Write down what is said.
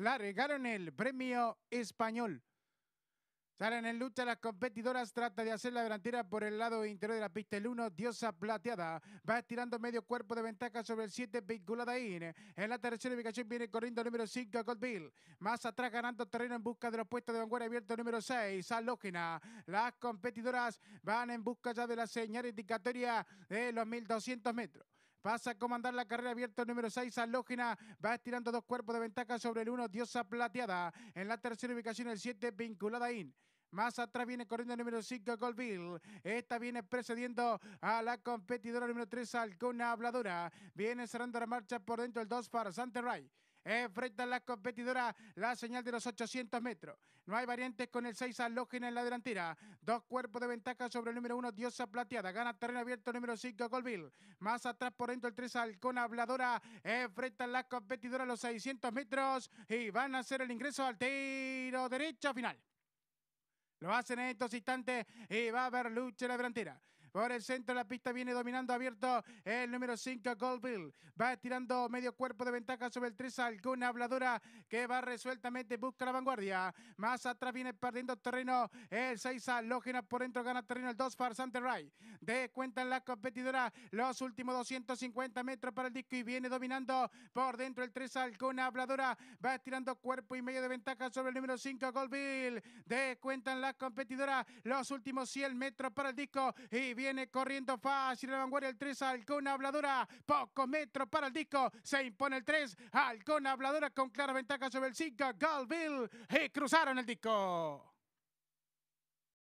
la regaron el premio español. Salen en lucha las competidoras, trata de hacer la delantera por el lado interior de la pista. El 1, Diosa Plateada, va estirando medio cuerpo de ventaja sobre el 7, vinculada in. En la tercera ubicación viene corriendo el número 5, Goldville. Más atrás ganando terreno en busca de los puestos de vanguardia abierto número 6, Alógena. Las competidoras van en busca ya de la señal indicatoria de los 1200 metros. Pasa a comandar la carrera abierta número 6, Alógena. Va estirando dos cuerpos de ventaja sobre el 1, Diosa Plateada. En la tercera ubicación, el 7, vinculada in. Más atrás viene corriendo el número 5, colville Esta viene precediendo a la competidora número 3, alcuna Habladora. Viene cerrando la marcha por dentro el 2 para ray enfrentan las la competidora la señal de los 800 metros. No hay variantes con el 6 Alógena en la delantera. Dos cuerpos de ventaja sobre el número 1, Diosa Plateada. Gana terreno abierto número 5, Colville. Más atrás por dentro el 3, Halcón Habladora. Enfrenta las la competidora los 600 metros y van a hacer el ingreso al tiro derecho final. Lo hacen en estos instantes y va a haber lucha en la delantera. Por el centro de la pista viene dominando abierto el número 5, Goldville. Va estirando medio cuerpo de ventaja sobre el 3, alguna habladora que va resueltamente, busca la vanguardia. Más atrás viene perdiendo terreno el 6, Lógena por dentro gana terreno el 2, Farsante Ray. De cuenta en la competidora los últimos 250 metros para el disco y viene dominando por dentro el 3, alguna habladora va estirando cuerpo y medio de ventaja sobre el número 5, Goldville. De cuenta en la competidora los últimos 100 metros para el disco y viene corriendo fácil la vanguardia el 3, Halcón Habladora, pocos metros para el disco, se impone el 3, Halcón Habladora con clara ventaja sobre el 5, Galville, y eh, cruzaron el disco.